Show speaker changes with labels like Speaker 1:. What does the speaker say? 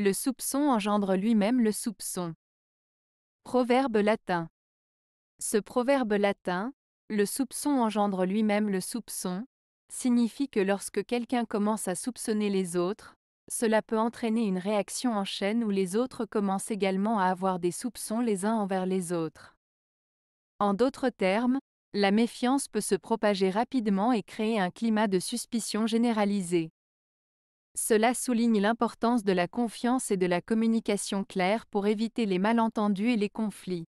Speaker 1: Le soupçon engendre lui-même le soupçon. Proverbe latin. Ce proverbe latin, le soupçon engendre lui-même le soupçon, signifie que lorsque quelqu'un commence à soupçonner les autres, cela peut entraîner une réaction en chaîne où les autres commencent également à avoir des soupçons les uns envers les autres. En d'autres termes, la méfiance peut se propager rapidement et créer un climat de suspicion généralisé. Cela souligne l'importance de la confiance et de la communication claire pour éviter les malentendus et les conflits.